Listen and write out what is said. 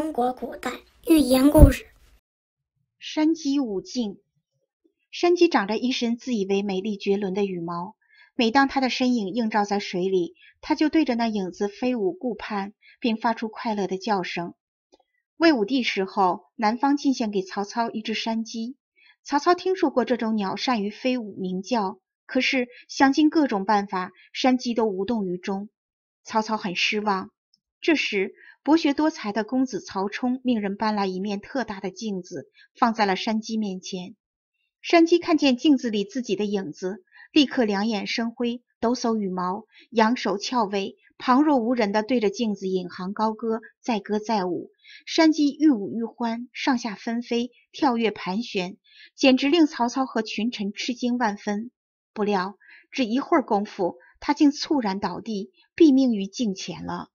中国古代寓言故事：山鸡舞进，山鸡长着一身自以为美丽绝伦的羽毛，每当它的身影映照在水里，它就对着那影子飞舞顾盼，并发出快乐的叫声。魏武帝时候，南方进献给曹操一只山鸡。曹操听说过这种鸟善于飞舞鸣叫，可是想尽各种办法，山鸡都无动于衷。曹操很失望。这时，博学多才的公子曹冲，命人搬来一面特大的镜子，放在了山鸡面前。山鸡看见镜子里自己的影子，立刻两眼生辉，抖擞羽毛，扬手翘尾，旁若无人地对着镜子引吭高歌，载歌载舞。山鸡愈舞愈欢，上下纷飞，跳跃盘旋，简直令曹操和群臣吃惊万分。不料，只一会儿功夫，他竟猝然倒地，毙命于镜前了。